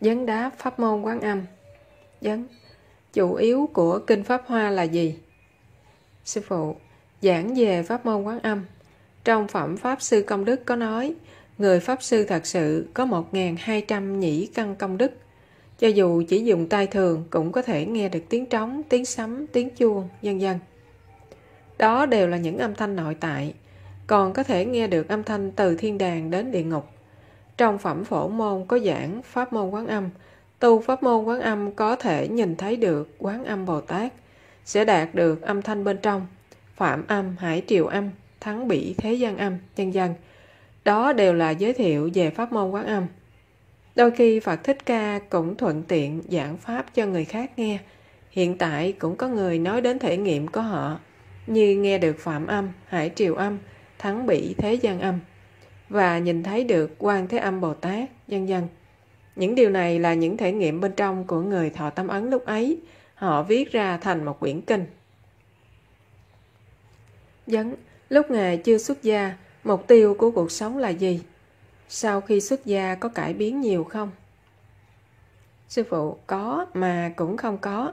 dấn đáp pháp môn quán âm dấn Chủ yếu của Kinh Pháp Hoa là gì? Sư phụ Giảng về pháp môn quán âm Trong phẩm Pháp Sư Công Đức có nói Người Pháp Sư thật sự có một nghìn hai trăm nhĩ căn công đức Cho dù chỉ dùng tai thường cũng có thể nghe được tiếng trống, tiếng sấm, tiếng chuông, vân vân. Đó đều là những âm thanh nội tại Còn có thể nghe được âm thanh từ thiên đàng đến địa ngục trong phẩm phổ môn có giảng Pháp môn quán âm. Tu Pháp môn quán âm có thể nhìn thấy được quán âm Bồ Tát, sẽ đạt được âm thanh bên trong, phạm âm, hải triều âm, thắng bỉ thế gian âm, nhân dân. Đó đều là giới thiệu về Pháp môn quán âm. Đôi khi Phật Thích Ca cũng thuận tiện giảng Pháp cho người khác nghe. Hiện tại cũng có người nói đến thể nghiệm của họ, như nghe được phạm âm, hải triều âm, thắng bỉ thế gian âm và nhìn thấy được quan thế âm Bồ Tát, dân dân. Những điều này là những thể nghiệm bên trong của người thọ tâm ấn lúc ấy, họ viết ra thành một quyển kinh. Dấn, vâng, lúc Ngài chưa xuất gia, mục tiêu của cuộc sống là gì? Sau khi xuất gia có cải biến nhiều không? Sư phụ có mà cũng không có,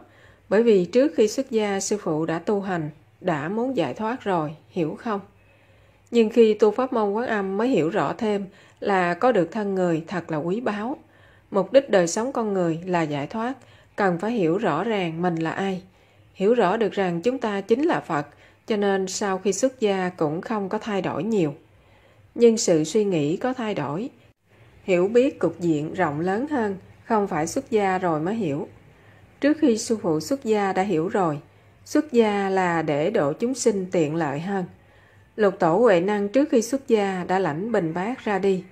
bởi vì trước khi xuất gia sư phụ đã tu hành, đã muốn giải thoát rồi, hiểu không? Nhưng khi tu pháp môn quán âm mới hiểu rõ thêm là có được thân người thật là quý báu. Mục đích đời sống con người là giải thoát, cần phải hiểu rõ ràng mình là ai. Hiểu rõ được rằng chúng ta chính là Phật, cho nên sau khi xuất gia cũng không có thay đổi nhiều. Nhưng sự suy nghĩ có thay đổi. Hiểu biết cục diện rộng lớn hơn, không phải xuất gia rồi mới hiểu. Trước khi sư phụ xuất gia đã hiểu rồi, xuất gia là để độ chúng sinh tiện lợi hơn. Lục tổ Huệ Năng trước khi xuất gia đã lãnh bình bát ra đi.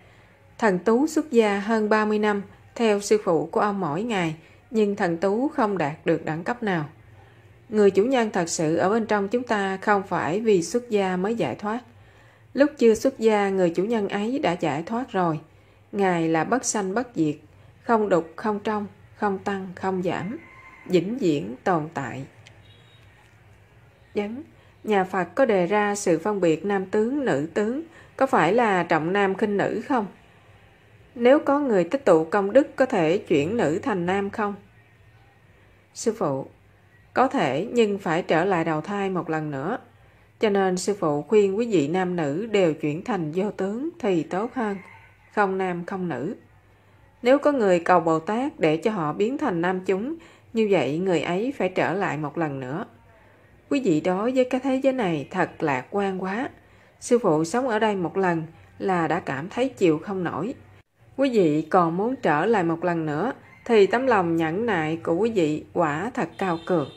Thần Tú xuất gia hơn 30 năm theo sư phụ của ông mỗi ngày, nhưng thần Tú không đạt được đẳng cấp nào. Người chủ nhân thật sự ở bên trong chúng ta không phải vì xuất gia mới giải thoát. Lúc chưa xuất gia, người chủ nhân ấy đã giải thoát rồi. Ngài là bất sanh bất diệt, không đục, không trong, không tăng, không giảm, vĩnh viễn tồn tại. Dấn nhà Phật có đề ra sự phân biệt nam tướng, nữ tướng, có phải là trọng nam khinh nữ không? Nếu có người tích tụ công đức có thể chuyển nữ thành nam không? Sư phụ, có thể nhưng phải trở lại đầu thai một lần nữa. Cho nên sư phụ khuyên quý vị nam nữ đều chuyển thành vô tướng thì tốt hơn, không nam không nữ. Nếu có người cầu Bồ Tát để cho họ biến thành nam chúng, như vậy người ấy phải trở lại một lần nữa. Quý vị đối với cái thế giới này thật lạc quan quá. Sư phụ sống ở đây một lần là đã cảm thấy chịu không nổi. Quý vị còn muốn trở lại một lần nữa thì tấm lòng nhẫn nại của quý vị quả thật cao cường.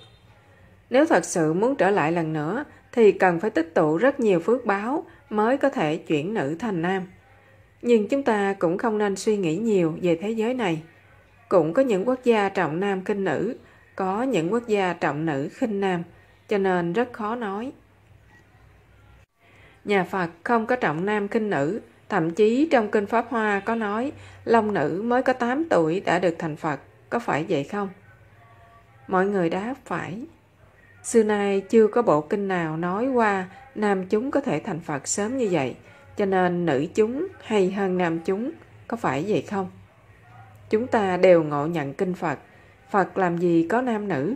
Nếu thật sự muốn trở lại lần nữa thì cần phải tích tụ rất nhiều phước báo mới có thể chuyển nữ thành nam. Nhưng chúng ta cũng không nên suy nghĩ nhiều về thế giới này. Cũng có những quốc gia trọng nam khinh nữ, có những quốc gia trọng nữ khinh nam cho nên rất khó nói nhà phật không có trọng nam kinh nữ thậm chí trong kinh pháp hoa có nói long nữ mới có 8 tuổi đã được thành phật có phải vậy không mọi người đáp phải xưa nay chưa có bộ kinh nào nói qua nam chúng có thể thành phật sớm như vậy cho nên nữ chúng hay hơn nam chúng có phải vậy không chúng ta đều ngộ nhận kinh phật phật làm gì có nam nữ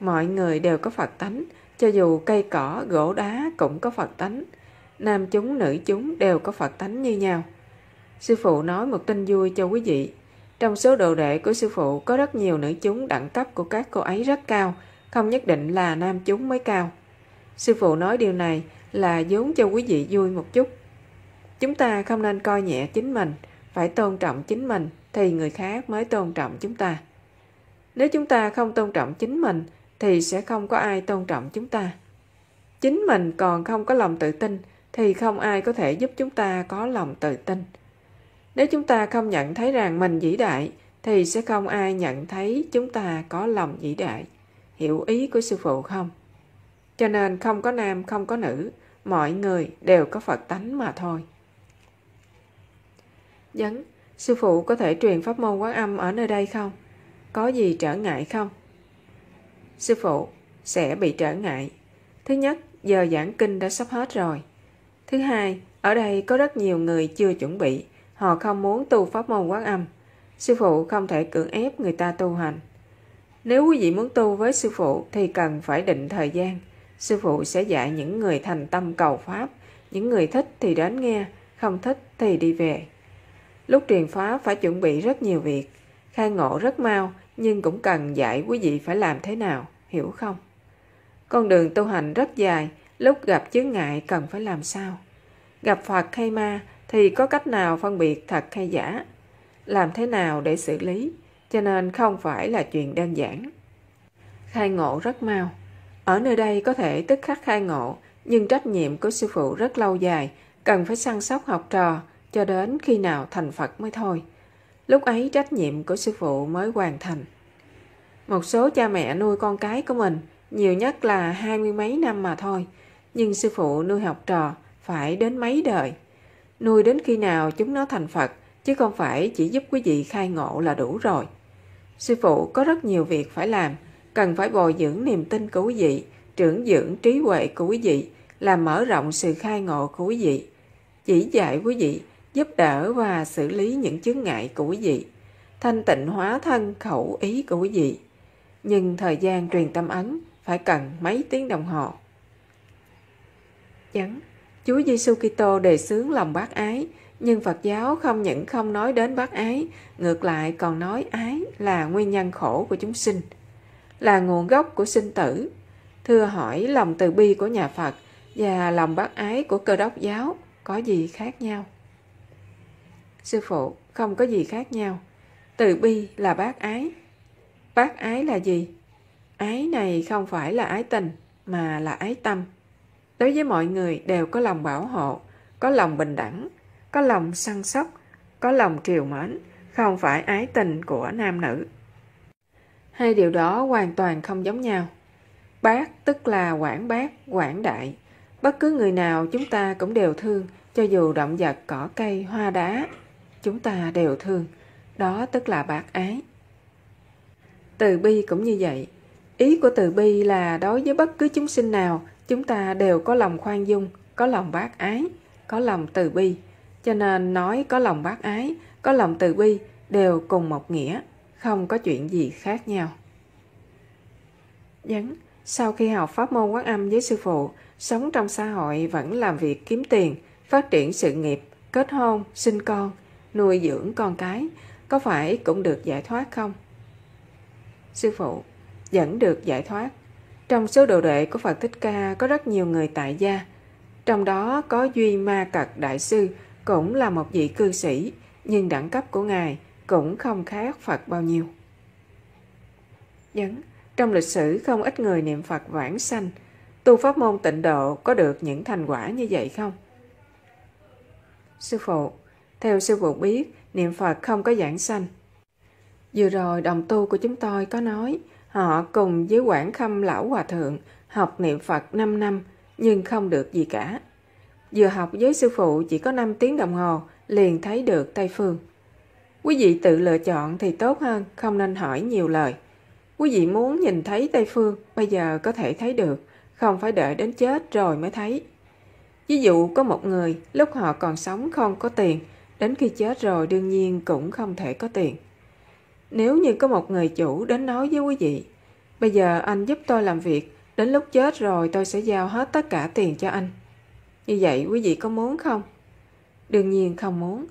mọi người đều có phật tánh cho dù cây cỏ gỗ đá cũng có phật tánh nam chúng nữ chúng đều có phật tánh như nhau sư phụ nói một tin vui cho quý vị trong số đồ đệ của sư phụ có rất nhiều nữ chúng đẳng cấp của các cô ấy rất cao không nhất định là nam chúng mới cao sư phụ nói điều này là vốn cho quý vị vui một chút chúng ta không nên coi nhẹ chính mình phải tôn trọng chính mình thì người khác mới tôn trọng chúng ta nếu chúng ta không tôn trọng chính mình thì sẽ không có ai tôn trọng chúng ta chính mình còn không có lòng tự tin thì không ai có thể giúp chúng ta có lòng tự tin nếu chúng ta không nhận thấy rằng mình vĩ đại thì sẽ không ai nhận thấy chúng ta có lòng vĩ đại hiểu ý của sư phụ không cho nên không có nam không có nữ mọi người đều có phật tánh mà thôi vấn vâng, sư phụ có thể truyền pháp môn quán âm ở nơi đây không có gì trở ngại không Sư phụ, sẽ bị trở ngại. Thứ nhất, giờ giảng kinh đã sắp hết rồi. Thứ hai, ở đây có rất nhiều người chưa chuẩn bị, họ không muốn tu pháp môn quán âm. Sư phụ không thể cưỡng ép người ta tu hành. Nếu quý vị muốn tu với sư phụ thì cần phải định thời gian. Sư phụ sẽ dạy những người thành tâm cầu pháp, những người thích thì đến nghe, không thích thì đi về. Lúc truyền phá phải chuẩn bị rất nhiều việc, khai ngộ rất mau nhưng cũng cần dạy quý vị phải làm thế nào, hiểu không? Con đường tu hành rất dài, lúc gặp chướng ngại cần phải làm sao? Gặp Phật hay ma thì có cách nào phân biệt thật hay giả? Làm thế nào để xử lý? Cho nên không phải là chuyện đơn giản. Khai ngộ rất mau. Ở nơi đây có thể tức khắc khai ngộ, nhưng trách nhiệm của sư phụ rất lâu dài, cần phải săn sóc học trò cho đến khi nào thành Phật mới thôi. Lúc ấy trách nhiệm của sư phụ mới hoàn thành. Một số cha mẹ nuôi con cái của mình nhiều nhất là hai mươi mấy năm mà thôi, nhưng sư phụ nuôi học trò phải đến mấy đời. Nuôi đến khi nào chúng nó thành Phật, chứ không phải chỉ giúp quý vị khai ngộ là đủ rồi. Sư phụ có rất nhiều việc phải làm, cần phải bồi dưỡng niềm tin của quý vị, trưởng dưỡng trí huệ của quý vị, làm mở rộng sự khai ngộ của quý vị. Chỉ dạy quý vị giúp đỡ và xử lý những chướng ngại của quý vị, thanh tịnh hóa thân khẩu ý của quý vị. Nhưng thời gian truyền tâm ấn phải cần mấy tiếng đồng hồ. Chắn, Chúa Giêsu Kitô đề xướng lòng bác ái, nhưng Phật giáo không những không nói đến bác ái, ngược lại còn nói ái là nguyên nhân khổ của chúng sinh, là nguồn gốc của sinh tử. Thưa hỏi lòng từ bi của nhà Phật và lòng bác ái của cơ đốc giáo có gì khác nhau? Sư phụ, không có gì khác nhau. Từ bi là bác ái. Bác ái là gì? Ái này không phải là ái tình, mà là ái tâm. Đối với mọi người đều có lòng bảo hộ, có lòng bình đẳng, có lòng săn sóc, có lòng triều mến, không phải ái tình của nam nữ. Hai điều đó hoàn toàn không giống nhau. Bác tức là quảng bác, quảng đại. Bất cứ người nào chúng ta cũng đều thương, cho dù động vật, cỏ cây, hoa đá, chúng ta đều thương đó tức là bác ái từ bi cũng như vậy ý của từ bi là đối với bất cứ chúng sinh nào chúng ta đều có lòng khoan dung có lòng bác ái có lòng từ bi cho nên nói có lòng bác ái có lòng từ bi đều cùng một nghĩa không có chuyện gì khác nhau dấn vâng, sau khi học pháp môn quán âm với sư phụ sống trong xã hội vẫn làm việc kiếm tiền phát triển sự nghiệp kết hôn sinh con nuôi dưỡng con cái có phải cũng được giải thoát không? Sư phụ, vẫn được giải thoát. Trong số đồ đệ của Phật Thích Ca có rất nhiều người tại gia, trong đó có Duy Ma Cật Đại Sư cũng là một vị cư sĩ, nhưng đẳng cấp của Ngài cũng không khác Phật bao nhiêu. Dấn, trong lịch sử không ít người niệm Phật vãng sanh, tu pháp môn tịnh độ có được những thành quả như vậy không? Sư phụ, theo sư phụ biết, niệm Phật không có giảng sanh. Vừa rồi đồng tu của chúng tôi có nói, họ cùng với Quảng Khâm Lão Hòa Thượng học niệm Phật 5 năm, nhưng không được gì cả. Vừa học với sư phụ chỉ có 5 tiếng đồng hồ, liền thấy được Tây Phương. Quý vị tự lựa chọn thì tốt hơn, không nên hỏi nhiều lời. Quý vị muốn nhìn thấy Tây Phương, bây giờ có thể thấy được, không phải đợi đến chết rồi mới thấy. Ví dụ có một người, lúc họ còn sống không có tiền, Đến khi chết rồi đương nhiên cũng không thể có tiền. Nếu như có một người chủ đến nói với quý vị, bây giờ anh giúp tôi làm việc, đến lúc chết rồi tôi sẽ giao hết tất cả tiền cho anh. Như vậy quý vị có muốn không? Đương nhiên không muốn.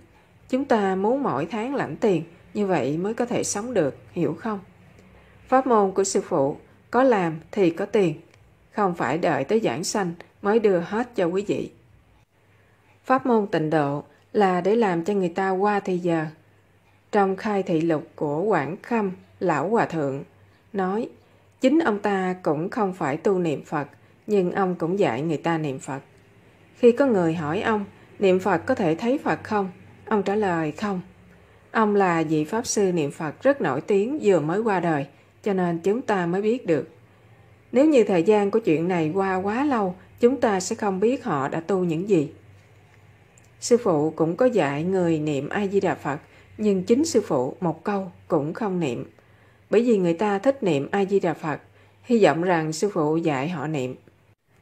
Chúng ta muốn mỗi tháng lãnh tiền, như vậy mới có thể sống được, hiểu không? Pháp môn của sư phụ, có làm thì có tiền, không phải đợi tới giảng sanh mới đưa hết cho quý vị. Pháp môn tịnh độ là để làm cho người ta qua thì giờ. Trong khai thị lục của Quảng Khâm, Lão Hòa Thượng, nói chính ông ta cũng không phải tu niệm Phật, nhưng ông cũng dạy người ta niệm Phật. Khi có người hỏi ông, niệm Phật có thể thấy Phật không? Ông trả lời không. Ông là vị Pháp Sư niệm Phật rất nổi tiếng vừa mới qua đời, cho nên chúng ta mới biết được. Nếu như thời gian của chuyện này qua quá lâu, chúng ta sẽ không biết họ đã tu những gì. Sư phụ cũng có dạy người niệm A-di-đà Phật, nhưng chính sư phụ một câu cũng không niệm. Bởi vì người ta thích niệm A-di-đà Phật, hy vọng rằng sư phụ dạy họ niệm.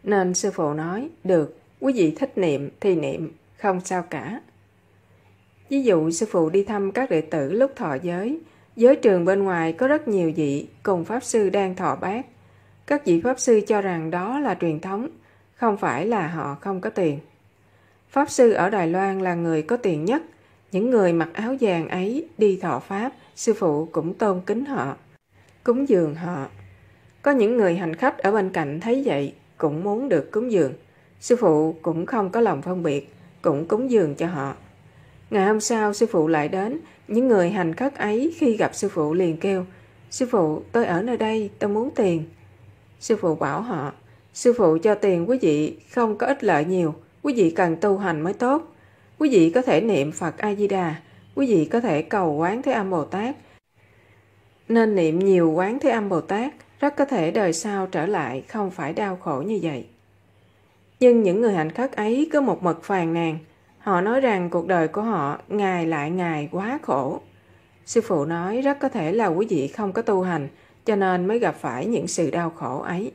Nên sư phụ nói, được, quý vị thích niệm thì niệm, không sao cả. Ví dụ sư phụ đi thăm các đệ tử lúc thọ giới, giới trường bên ngoài có rất nhiều vị cùng Pháp Sư đang thọ bát. Các vị Pháp Sư cho rằng đó là truyền thống, không phải là họ không có tiền. Pháp sư ở Đài Loan là người có tiền nhất. Những người mặc áo vàng ấy đi thọ Pháp, sư phụ cũng tôn kính họ, cúng dường họ. Có những người hành khách ở bên cạnh thấy vậy cũng muốn được cúng dường. Sư phụ cũng không có lòng phân biệt, cũng cúng dường cho họ. Ngày hôm sau sư phụ lại đến, những người hành khất ấy khi gặp sư phụ liền kêu, Sư phụ, tôi ở nơi đây, tôi muốn tiền. Sư phụ bảo họ, sư phụ cho tiền quý vị không có ích lợi nhiều, Quý vị cần tu hành mới tốt. Quý vị có thể niệm Phật A-di-đà, quý vị có thể cầu quán thế âm Bồ Tát. Nên niệm nhiều quán thế âm Bồ Tát, rất có thể đời sau trở lại không phải đau khổ như vậy. Nhưng những người hành khất ấy có một mật phàn nàn. Họ nói rằng cuộc đời của họ ngày lại ngày quá khổ. Sư phụ nói rất có thể là quý vị không có tu hành, cho nên mới gặp phải những sự đau khổ ấy.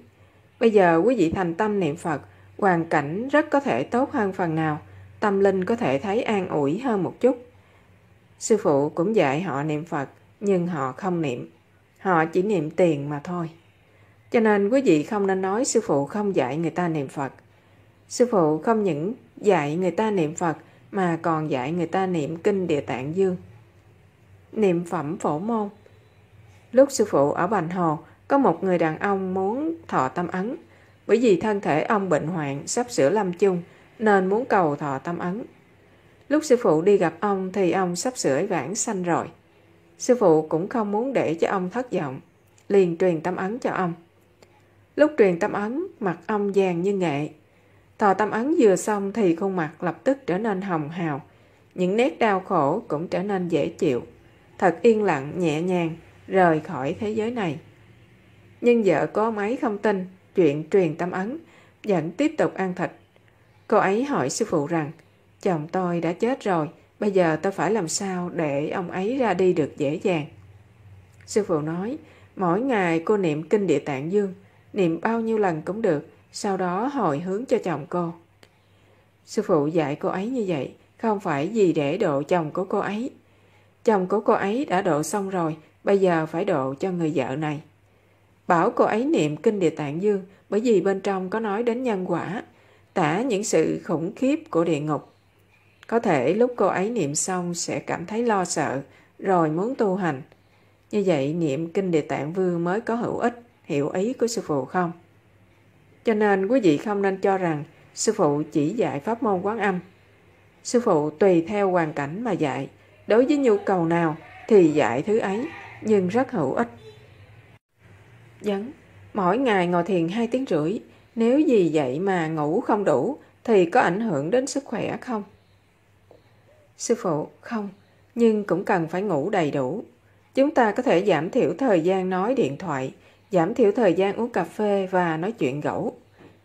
Bây giờ quý vị thành tâm niệm Phật, hoàn cảnh rất có thể tốt hơn phần nào tâm linh có thể thấy an ủi hơn một chút sư phụ cũng dạy họ niệm phật nhưng họ không niệm họ chỉ niệm tiền mà thôi cho nên quý vị không nên nói sư phụ không dạy người ta niệm phật sư phụ không những dạy người ta niệm phật mà còn dạy người ta niệm kinh địa tạng dương niệm phẩm phổ môn lúc sư phụ ở bành hồ có một người đàn ông muốn thọ tâm ấn bởi vì thân thể ông bệnh hoạn sắp sửa lâm chung nên muốn cầu thọ tâm ấn. Lúc sư phụ đi gặp ông thì ông sắp sửa vãng sanh rồi. Sư phụ cũng không muốn để cho ông thất vọng, liền truyền tâm ấn cho ông. Lúc truyền tâm ấn, mặt ông vàng như nghệ. Thọ tâm ấn vừa xong thì khuôn mặt lập tức trở nên hồng hào. Những nét đau khổ cũng trở nên dễ chịu. Thật yên lặng, nhẹ nhàng, rời khỏi thế giới này. Nhưng vợ có máy không tin, chuyện truyền tâm ấn, vẫn tiếp tục ăn thịt. Cô ấy hỏi sư phụ rằng, chồng tôi đã chết rồi, bây giờ tôi phải làm sao để ông ấy ra đi được dễ dàng. Sư phụ nói, mỗi ngày cô niệm kinh địa tạng dương, niệm bao nhiêu lần cũng được, sau đó hồi hướng cho chồng cô. Sư phụ dạy cô ấy như vậy, không phải gì để độ chồng của cô ấy. Chồng của cô ấy đã độ xong rồi, bây giờ phải độ cho người vợ này. Bảo cô ấy niệm kinh địa tạng dương bởi vì bên trong có nói đến nhân quả, tả những sự khủng khiếp của địa ngục. Có thể lúc cô ấy niệm xong sẽ cảm thấy lo sợ, rồi muốn tu hành. Như vậy niệm kinh địa tạng vương mới có hữu ích, hiểu ý của sư phụ không? Cho nên quý vị không nên cho rằng sư phụ chỉ dạy pháp môn quán âm. Sư phụ tùy theo hoàn cảnh mà dạy, đối với nhu cầu nào thì dạy thứ ấy, nhưng rất hữu ích. Dấn, vâng. mỗi ngày ngồi thiền 2 tiếng rưỡi, nếu vì vậy mà ngủ không đủ thì có ảnh hưởng đến sức khỏe không? Sư phụ, không, nhưng cũng cần phải ngủ đầy đủ. Chúng ta có thể giảm thiểu thời gian nói điện thoại, giảm thiểu thời gian uống cà phê và nói chuyện gẫu.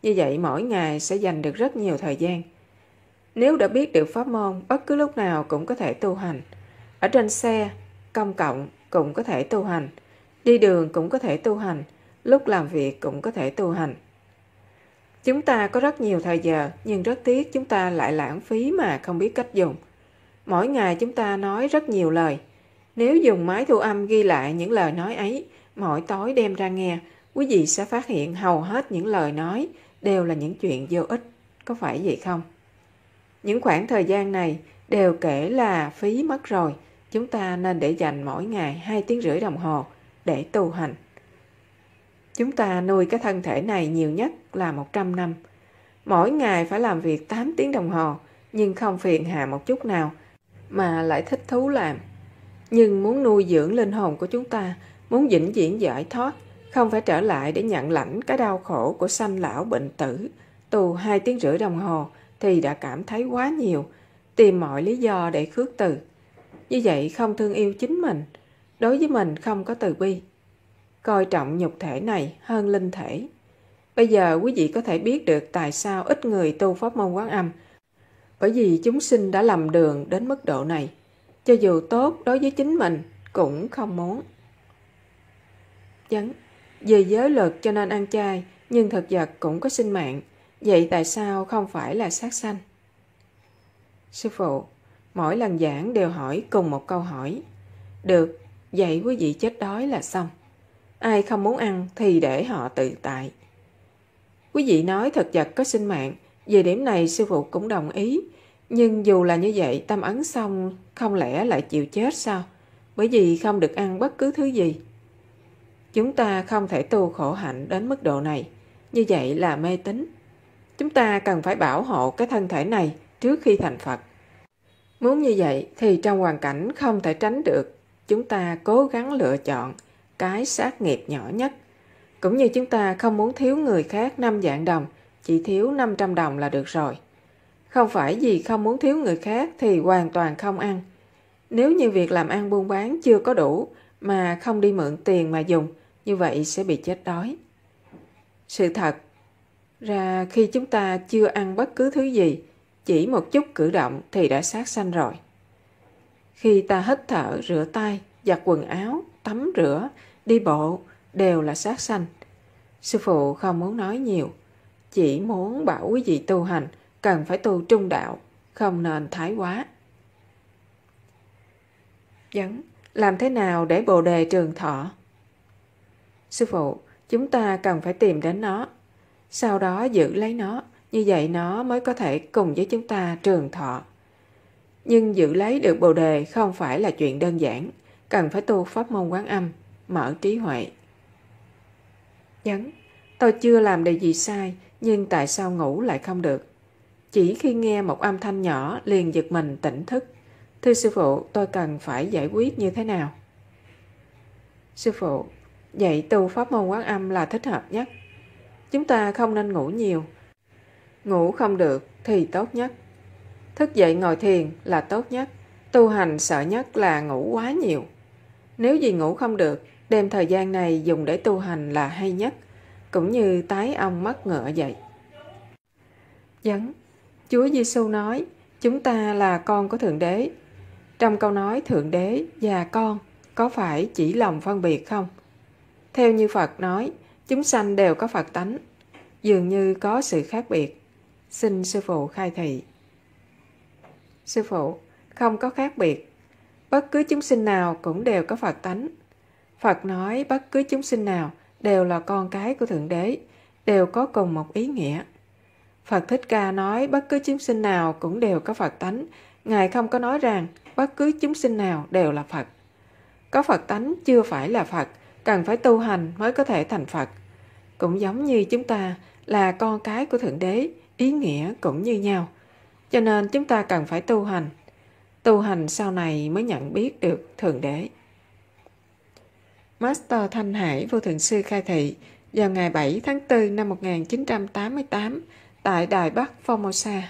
Như vậy mỗi ngày sẽ dành được rất nhiều thời gian. Nếu đã biết được pháp môn, bất cứ lúc nào cũng có thể tu hành. Ở trên xe, công cộng cũng có thể tu hành – Đi đường cũng có thể tu hành, lúc làm việc cũng có thể tu hành. Chúng ta có rất nhiều thời giờ, nhưng rất tiếc chúng ta lại lãng phí mà không biết cách dùng. Mỗi ngày chúng ta nói rất nhiều lời. Nếu dùng máy thu âm ghi lại những lời nói ấy, mỗi tối đem ra nghe, quý vị sẽ phát hiện hầu hết những lời nói đều là những chuyện vô ích, có phải vậy không? Những khoảng thời gian này đều kể là phí mất rồi, chúng ta nên để dành mỗi ngày 2 tiếng rưỡi đồng hồ để tu hành. Chúng ta nuôi cái thân thể này nhiều nhất là 100 năm. Mỗi ngày phải làm việc 8 tiếng đồng hồ, nhưng không phiền hà một chút nào, mà lại thích thú làm. Nhưng muốn nuôi dưỡng linh hồn của chúng ta, muốn vĩnh viễn giải thoát, không phải trở lại để nhận lãnh cái đau khổ của sanh lão bệnh tử. Tù hai tiếng rưỡi đồng hồ thì đã cảm thấy quá nhiều, tìm mọi lý do để khước từ. Như vậy không thương yêu chính mình, đối với mình không có từ bi coi trọng nhục thể này hơn linh thể bây giờ quý vị có thể biết được tại sao ít người tu pháp môn quán âm bởi vì chúng sinh đã lầm đường đến mức độ này cho dù tốt đối với chính mình cũng không muốn chấn về giới luật cho nên ăn chay nhưng thực vật cũng có sinh mạng vậy tại sao không phải là sát sanh sư phụ mỗi lần giảng đều hỏi cùng một câu hỏi được vậy quý vị chết đói là xong. Ai không muốn ăn thì để họ tự tại. Quý vị nói thật vật có sinh mạng, về điểm này sư phụ cũng đồng ý. Nhưng dù là như vậy, tâm ấn xong không lẽ lại chịu chết sao? Bởi vì không được ăn bất cứ thứ gì. Chúng ta không thể tu khổ hạnh đến mức độ này. Như vậy là mê tín. Chúng ta cần phải bảo hộ cái thân thể này trước khi thành Phật. Muốn như vậy thì trong hoàn cảnh không thể tránh được chúng ta cố gắng lựa chọn cái sát nghiệp nhỏ nhất. Cũng như chúng ta không muốn thiếu người khác 5 dạng đồng, chỉ thiếu 500 đồng là được rồi. Không phải vì không muốn thiếu người khác thì hoàn toàn không ăn. Nếu như việc làm ăn buôn bán chưa có đủ mà không đi mượn tiền mà dùng, như vậy sẽ bị chết đói. Sự thật ra khi chúng ta chưa ăn bất cứ thứ gì, chỉ một chút cử động thì đã sát sanh rồi. Khi ta hít thở, rửa tay, giặt quần áo, tắm rửa, đi bộ đều là sát sanh. Sư phụ không muốn nói nhiều, chỉ muốn bảo quý vị tu hành cần phải tu trung đạo, không nên thái quá. Vấn, làm thế nào để Bồ đề trường thọ? Sư phụ, chúng ta cần phải tìm đến nó, sau đó giữ lấy nó, như vậy nó mới có thể cùng với chúng ta trường thọ. Nhưng giữ lấy được bồ đề không phải là chuyện đơn giản, cần phải tu pháp môn quán âm, mở trí huệ. Nhấn, tôi chưa làm điều gì sai, nhưng tại sao ngủ lại không được? Chỉ khi nghe một âm thanh nhỏ liền giật mình tỉnh thức. Thưa sư phụ, tôi cần phải giải quyết như thế nào? Sư phụ, dạy tu pháp môn quán âm là thích hợp nhất. Chúng ta không nên ngủ nhiều. Ngủ không được thì tốt nhất Thức dậy ngồi thiền là tốt nhất. Tu hành sợ nhất là ngủ quá nhiều. Nếu gì ngủ không được, đem thời gian này dùng để tu hành là hay nhất, cũng như tái ông mất ngựa dậy Dẫn, vâng, Chúa Giêsu nói, chúng ta là con của Thượng Đế. Trong câu nói Thượng Đế và con có phải chỉ lòng phân biệt không? Theo như Phật nói, chúng sanh đều có Phật tánh, dường như có sự khác biệt. Xin sư phụ khai thị. Sư phụ, không có khác biệt. Bất cứ chúng sinh nào cũng đều có Phật tánh. Phật nói bất cứ chúng sinh nào đều là con cái của Thượng Đế, đều có cùng một ý nghĩa. Phật Thích Ca nói bất cứ chúng sinh nào cũng đều có Phật tánh. Ngài không có nói rằng bất cứ chúng sinh nào đều là Phật. Có Phật tánh chưa phải là Phật, cần phải tu hành mới có thể thành Phật. Cũng giống như chúng ta là con cái của Thượng Đế, ý nghĩa cũng như nhau cho nên chúng ta cần phải tu hành tu hành sau này mới nhận biết được thượng đế Master Thanh Hải Vô Thượng Sư khai thị vào ngày 7 tháng 4 năm 1988 tại Đài Bắc Formosa.